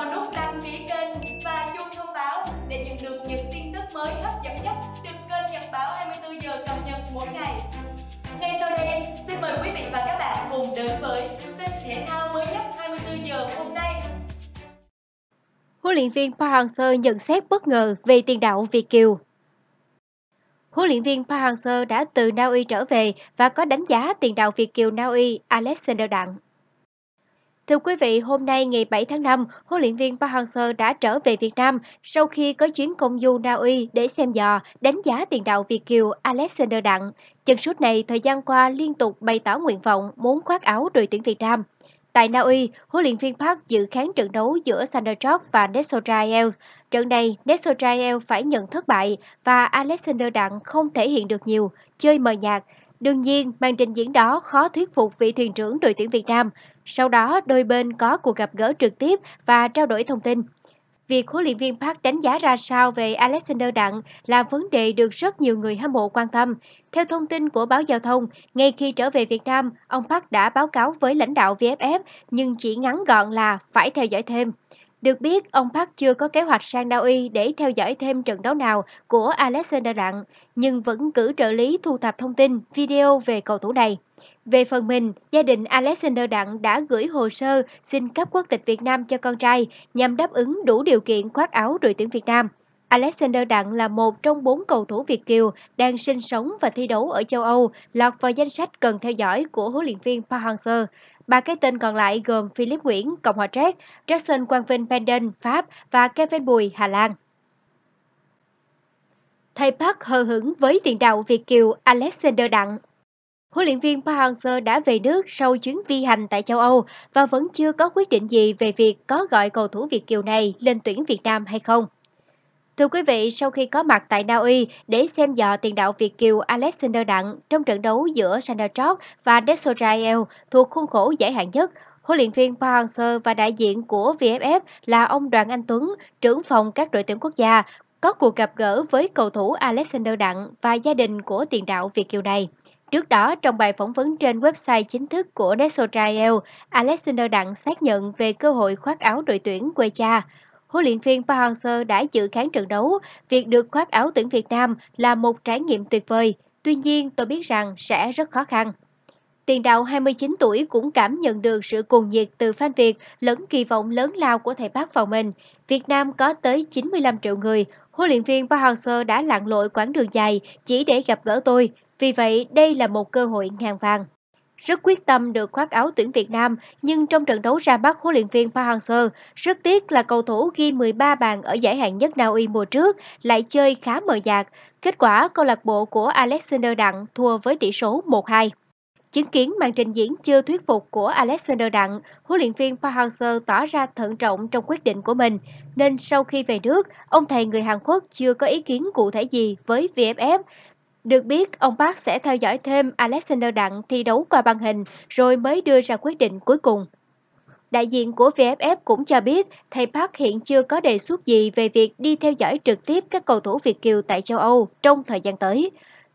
vào nút đăng ký kênh và chuông thông báo để nhận được những tin tức mới hấp dẫn nhất được kênh Nhật báo 24 giờ cập nhật mỗi ngày. Ngay sau đây, xin mời quý vị và các bạn cùng đến với tin thể thao mới nhất 24 giờ hôm nay. Huấn luyện viên Park Hang-seo nhận xét bất ngờ về tiền đạo Việt Kiều. Huấn luyện viên Park Hang-seo đã từ Na Uy trở về và có đánh giá tiền đạo Việt Kiều Na Uy Alexander Đặng. Thưa quý vị, hôm nay ngày 7 tháng 5, huấn luyện viên Park Hang-seo đã trở về Việt Nam sau khi có chuyến công du Na Uy để xem dò, đánh giá tiền đạo Việt Kiều Alexander Đặng. Chân sút này thời gian qua liên tục bày tỏ nguyện vọng muốn khoác áo đội tuyển Việt Nam. Tại Na Uy, huấn luyện viên Park dự khán trận đấu giữa Sandertrock và Nesotrael. Trận này, Nesotrael phải nhận thất bại và Alexander Đặng không thể hiện được nhiều, chơi mờ nhạt, Đương nhiên, màn trình diễn đó khó thuyết phục vị thuyền trưởng đội tuyển Việt Nam. Sau đó, đôi bên có cuộc gặp gỡ trực tiếp và trao đổi thông tin. Việc huấn luyện viên Park đánh giá ra sao về Alexander Đặng là vấn đề được rất nhiều người hâm mộ quan tâm. Theo thông tin của báo Giao thông, ngay khi trở về Việt Nam, ông Park đã báo cáo với lãnh đạo VFF nhưng chỉ ngắn gọn là phải theo dõi thêm. Được biết, ông Park chưa có kế hoạch sang Na Uy để theo dõi thêm trận đấu nào của Alexander Đặng, nhưng vẫn cử trợ lý thu thập thông tin, video về cầu thủ này. Về phần mình, gia đình Alexander Đặng đã gửi hồ sơ xin cấp quốc tịch Việt Nam cho con trai nhằm đáp ứng đủ điều kiện khoác áo đội tuyển Việt Nam. Alexander Đặng là một trong bốn cầu thủ Việt Kiều đang sinh sống và thi đấu ở châu Âu, lọt vào danh sách cần theo dõi của huấn luyện viên Park Hang-seo. Ba cái tên còn lại gồm Philip Nguyễn, Cộng hòa Séc, Jackson Quang Vinh Penden, Pháp và Kevin Bùi, Hà Lan. Thầy Park hờ hững với tiền đạo Việt Kiều Alexander Đặng. Huấn luyện viên Park Hang-seo đã về nước sau chuyến vi hành tại châu Âu và vẫn chưa có quyết định gì về việc có gọi cầu thủ Việt Kiều này lên tuyển Việt Nam hay không. Thưa quý vị, sau khi có mặt tại Na Uy để xem dò tiền đạo Việt Kiều Alexander Đặng trong trận đấu giữa Sandertrot và Desorael thuộc khuôn khổ giải hạng nhất, huấn luyện viên Park hang và đại diện của VFF là ông Đoàn Anh Tuấn, trưởng phòng các đội tuyển quốc gia, có cuộc gặp gỡ với cầu thủ Alexander Đặng và gia đình của tiền đạo Việt Kiều này. Trước đó, trong bài phỏng vấn trên website chính thức của Desorael, Alexander Đặng xác nhận về cơ hội khoác áo đội tuyển quê cha huấn luyện viên Park Hang-seo đã dự khán trận đấu, việc được khoác áo tuyển Việt Nam là một trải nghiệm tuyệt vời. Tuy nhiên, tôi biết rằng sẽ rất khó khăn. Tiền đạo 29 tuổi cũng cảm nhận được sự cuồng nhiệt từ fan Việt lẫn kỳ vọng lớn lao của thầy Park vào mình. Việt Nam có tới 95 triệu người. Huấn luyện viên Park Hang-seo đã lặn lội quãng đường dài chỉ để gặp gỡ tôi. Vì vậy, đây là một cơ hội ngàn vàng rất quyết tâm được khoác áo tuyển Việt Nam, nhưng trong trận đấu ra bắt huấn luyện viên Park Hang-seo, rất tiếc là cầu thủ ghi 13 bàn ở giải hạng nhất Na Uy mùa trước lại chơi khá mờ nhạt. Kết quả, câu lạc bộ của Alexander Đặng thua với tỷ số 1-2. Chứng kiến màn trình diễn chưa thuyết phục của Alexander Đặng, huấn luyện viên Park Hang-seo tỏ ra thận trọng trong quyết định của mình, nên sau khi về nước, ông thầy người Hàn Quốc chưa có ý kiến cụ thể gì với VFF. Được biết, ông Park sẽ theo dõi thêm Alexander Đặng thi đấu qua băng hình rồi mới đưa ra quyết định cuối cùng. Đại diện của VFF cũng cho biết thầy Park hiện chưa có đề xuất gì về việc đi theo dõi trực tiếp các cầu thủ Việt Kiều tại châu Âu trong thời gian tới.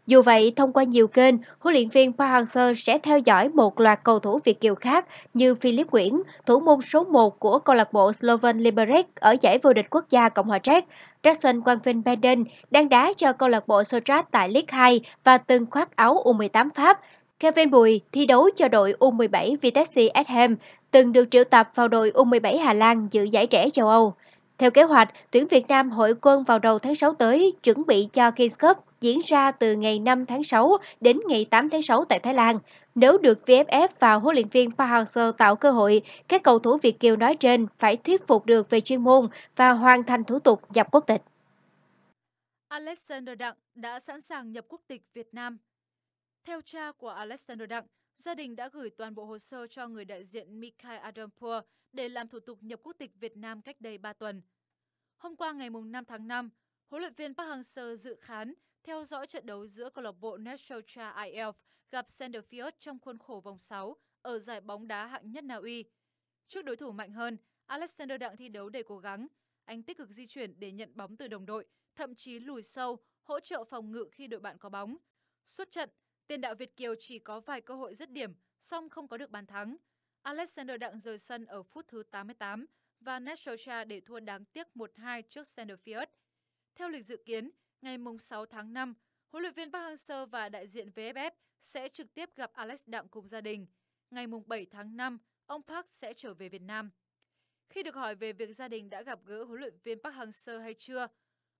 Dù vậy, thông qua nhiều kênh, huấn luyện viên Park Hang-seo sẽ theo dõi một loạt cầu thủ Việt kiều khác như Philip Nguyễn, thủ môn số 1 của câu lạc bộ Slovan Liberec ở giải vô địch quốc gia Cộng hòa Séc, Jackson Quang Vinh Benden đang đá cho câu lạc bộ Sotrat tại League 2 và từng khoác áo U18 Pháp. Kevin Bùi thi đấu cho đội U17 Vitesse Essen, từng được triệu tập vào đội U17 Hà Lan dự giải trẻ châu Âu. Theo kế hoạch, tuyển Việt Nam hội quân vào đầu tháng 6 tới, chuẩn bị cho Kings Cup diễn ra từ ngày 5 tháng 6 đến ngày 8 tháng 6 tại Thái Lan. Nếu được VFF và huấn luyện viên Park Hang-seo tạo cơ hội, các cầu thủ Việt Kiều nói trên phải thuyết phục được về chuyên môn và hoàn thành thủ tục nhập quốc tịch. Alexander Đặng đã sẵn sàng nhập quốc tịch Việt Nam. Theo cha của Alexander Đặng, gia đình đã gửi toàn bộ hồ sơ cho người đại diện Mikhail Adampour để làm thủ tục nhập quốc tịch Việt Nam cách đây 3 tuần. Hôm qua ngày 5 tháng 5, huấn luyện viên Park Hang-seo dự khán theo dõi trận đấu giữa câu lạc bộ Nestocha IELF gặp Sandefjord trong khuôn khổ vòng 6 ở giải bóng đá hạng nhất Na Uy. Trước đối thủ mạnh hơn, Alexander Đặng thi đấu đầy cố gắng. Anh tích cực di chuyển để nhận bóng từ đồng đội, thậm chí lùi sâu, hỗ trợ phòng ngự khi đội bạn có bóng. Suốt trận, Tiền đạo Việt Kiều chỉ có vài cơ hội dứt điểm, song không có được bàn thắng. Alexander Đặng rời sân ở phút thứ 88 và Nestrocha để thua đáng tiếc 1-2 trước Senderfield. Theo lịch dự kiến, ngày 6 tháng 5, huấn luyện viên Park Hang-seo và đại diện VFF sẽ trực tiếp gặp Alex Đặng cùng gia đình. Ngày 7 tháng 5, ông Park sẽ trở về Việt Nam. Khi được hỏi về việc gia đình đã gặp gỡ huấn luyện viên Park Hang-seo hay chưa,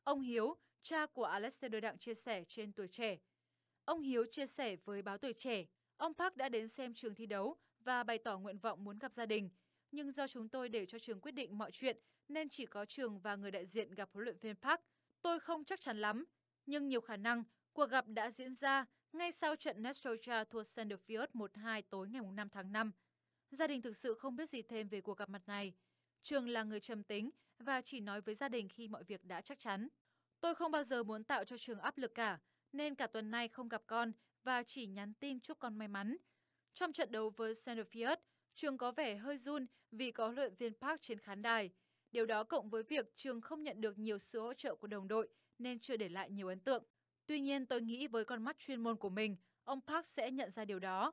ông Hiếu, cha của Alexander Đặng chia sẻ trên tuổi trẻ – Ông Hiếu chia sẻ với báo Tuổi Trẻ, ông Park đã đến xem trường thi đấu và bày tỏ nguyện vọng muốn gặp gia đình. Nhưng do chúng tôi để cho trường quyết định mọi chuyện nên chỉ có trường và người đại diện gặp huấn luyện viên Park. Tôi không chắc chắn lắm, nhưng nhiều khả năng cuộc gặp đã diễn ra ngay sau trận Nestroja thua Sandfield 1-2 tối ngày 5 tháng 5. Gia đình thực sự không biết gì thêm về cuộc gặp mặt này. Trường là người trầm tính và chỉ nói với gia đình khi mọi việc đã chắc chắn. Tôi không bao giờ muốn tạo cho trường áp lực cả, nên cả tuần nay không gặp con và chỉ nhắn tin chúc con may mắn. Trong trận đấu với Sandfield, Trường có vẻ hơi run vì có luyện viên Park trên khán đài. Điều đó cộng với việc Trường không nhận được nhiều sự hỗ trợ của đồng đội nên chưa để lại nhiều ấn tượng. Tuy nhiên, tôi nghĩ với con mắt chuyên môn của mình, ông Park sẽ nhận ra điều đó.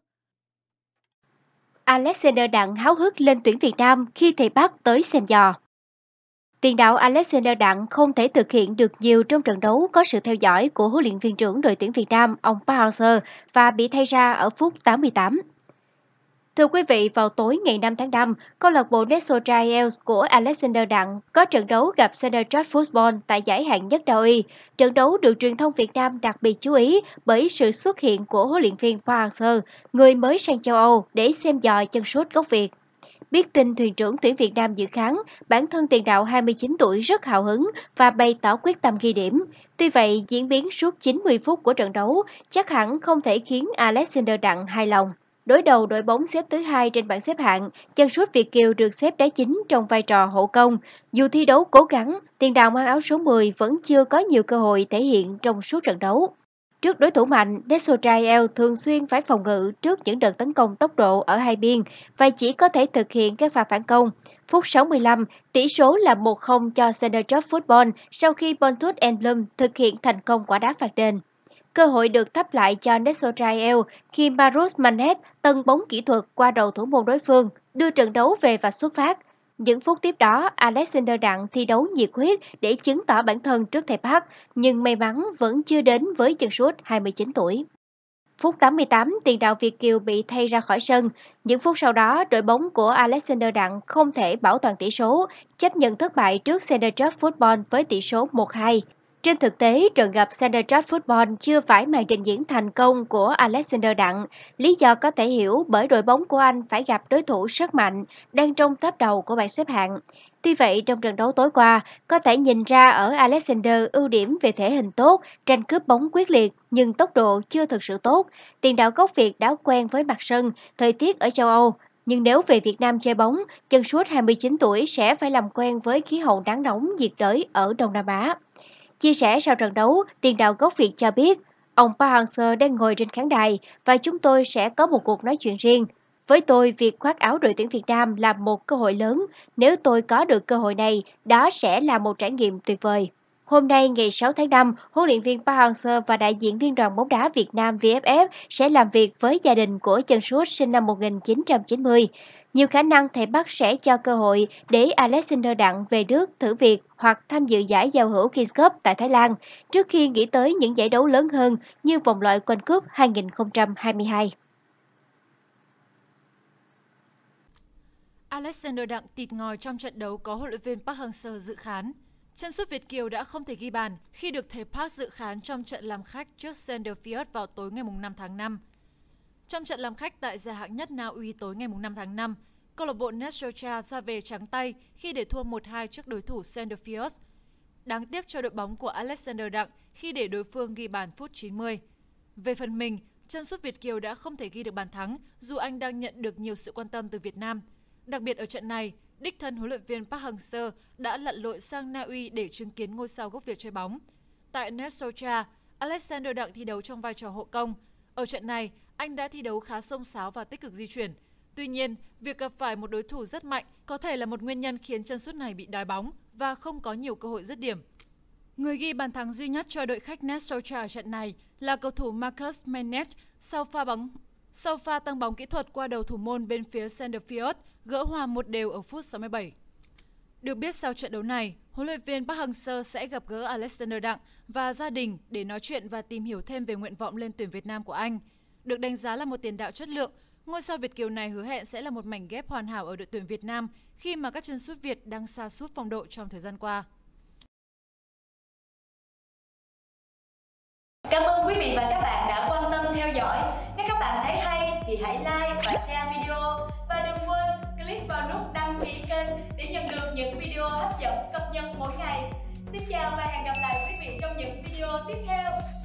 Alexander Đặng háo hức lên tuyển Việt Nam khi thầy Park tới xem dò tiền đạo Alexander Đặng không thể thực hiện được nhiều trong trận đấu có sự theo dõi của huấn luyện viên trưởng đội tuyển Việt Nam ông Park và bị thay ra ở phút 88. Thưa quý vị, vào tối ngày 5 tháng 5, câu lạc bộ Neso Trials của Alexander Đặng có trận đấu gặp Central Football tại giải hạng nhất Đào Y. Trận đấu được truyền thông Việt Nam đặc biệt chú ý bởi sự xuất hiện của huấn luyện viên Park người mới sang châu Âu để xem dò chân sút gốc Việt. Biết tin thuyền trưởng tuyển Việt Nam dự kháng, bản thân tiền đạo 29 tuổi rất hào hứng và bày tỏ quyết tâm ghi điểm. Tuy vậy, diễn biến suốt 90 phút của trận đấu chắc hẳn không thể khiến Alexander Đặng hài lòng. Đối đầu đội bóng xếp thứ hai trên bảng xếp hạng, chân sút Việt Kiều được xếp đá chính trong vai trò hộ công. Dù thi đấu cố gắng, tiền đạo mang áo số 10 vẫn chưa có nhiều cơ hội thể hiện trong suốt trận đấu. Trước đối thủ mạnh, Desotrael thường xuyên phải phòng ngự trước những đợt tấn công tốc độ ở hai biên và chỉ có thể thực hiện các pha phản công. Phút 65, tỷ số là 1-0 cho Center Football sau khi Pontus Emblem thực hiện thành công quả đá phạt đền. Cơ hội được thắp lại cho Desotrael khi Marus Manet tân bóng kỹ thuật qua đầu thủ môn đối phương, đưa trận đấu về và xuất phát – những phút tiếp đó, Alexander Đặng thi đấu nhiệt huyết để chứng tỏ bản thân trước thầy Park, nhưng may mắn vẫn chưa đến với chân sút 29 tuổi. Phút 88, tiền đạo Việt Kiều bị thay ra khỏi sân. Những phút sau đó, đội bóng của Alexander Đặng không thể bảo toàn tỷ số, chấp nhận thất bại trước Center Cup Football với tỷ số 1-2. Trên thực tế, trận gặp Central Football chưa phải màn trình diễn thành công của Alexander Đặng. Lý do có thể hiểu bởi đội bóng của anh phải gặp đối thủ rất mạnh, đang trong top đầu của bảng xếp hạng. Tuy vậy, trong trận đấu tối qua, có thể nhìn ra ở Alexander ưu điểm về thể hình tốt, tranh cướp bóng quyết liệt, nhưng tốc độ chưa thực sự tốt. Tiền đạo gốc Việt đã quen với mặt sân, thời tiết ở châu Âu, nhưng nếu về Việt Nam chơi bóng, chân suốt 29 tuổi sẽ phải làm quen với khí hậu nắng nóng nhiệt đới ở Đông Nam Á. Chia sẻ sau trận đấu, tiền đạo gốc Việt cho biết, ông Park Hang-seo đang ngồi trên khán đài và chúng tôi sẽ có một cuộc nói chuyện riêng. Với tôi, việc khoác áo đội tuyển Việt Nam là một cơ hội lớn. Nếu tôi có được cơ hội này, đó sẽ là một trải nghiệm tuyệt vời. Hôm nay ngày 6 tháng 5, huấn luyện viên Park Hang-seo và đại diện Liên đoàn bóng đá Việt Nam VFF sẽ làm việc với gia đình của chân sút sinh năm 1990. Nhiều khả năng thầy Park sẽ cho cơ hội để Alexander Đặng về nước thử việc hoặc tham dự giải giao hữu King Cup tại Thái Lan trước khi nghĩ tới những giải đấu lớn hơn như vòng loại World Cup 2022. Alexander Đặng tịt ngòi trong trận đấu có huấn luyện viên Park Hang-seo dự khán. Chân sút Việt Kiều đã không thể ghi bàn khi được thầy Park dự khán trong trận làm khách trước Sandefjord vào tối ngày 5 tháng 5. Trong trận làm khách tại giải hạng nhất Na Uy tối ngày 5 tháng 5, câu lạc bộ Nestrocha ra về trắng tay khi để thua 1-2 trước đối thủ Sandefjord. Đáng tiếc cho đội bóng của Alexander Đặng khi để đối phương ghi bàn phút 90. Về phần mình, chân sút Việt Kiều đã không thể ghi được bàn thắng dù anh đang nhận được nhiều sự quan tâm từ Việt Nam. Đặc biệt ở trận này, đích thân huấn luyện viên Park Hang-seo đã lặn lội sang Na Uy để chứng kiến ngôi sao gốc Việt chơi bóng. Tại Nestrocha, Alexander Đặng thi đấu trong vai trò hộ công. Ở trận này, anh đã thi đấu khá sông sáo và tích cực di chuyển. Tuy nhiên, việc gặp phải một đối thủ rất mạnh có thể là một nguyên nhân khiến chân sút này bị đói bóng và không có nhiều cơ hội dứt điểm. Người ghi bàn thắng duy nhất cho đội khách Nets Solskjaer trận này là cầu thủ Marcus Menet sau pha bóng sau pha tăng bóng kỹ thuật qua đầu thủ môn bên phía Sanderfield gỡ hòa một đều ở phút 67. Được biết sau trận đấu này, huấn luyện viên Park Hang-seo sẽ gặp gỡ Alexander Đặng và gia đình để nói chuyện và tìm hiểu thêm về nguyện vọng lên tuyển Việt Nam của anh. Được đánh giá là một tiền đạo chất lượng, ngôi sao Việt Kiều này hứa hẹn sẽ là một mảnh ghép hoàn hảo ở đội tuyển Việt Nam khi mà các chân sút Việt đang xa sút phong độ trong thời gian qua. Cảm ơn quý vị và các bạn đã quan tâm theo dõi. Nếu các bạn thấy hay thì hãy like và share video và đừng quên click vào nút đăng ký kênh để nhận được những video hấp dẫn cập nhật mỗi ngày. Xin chào và hẹn gặp lại quý vị trong những video tiếp theo.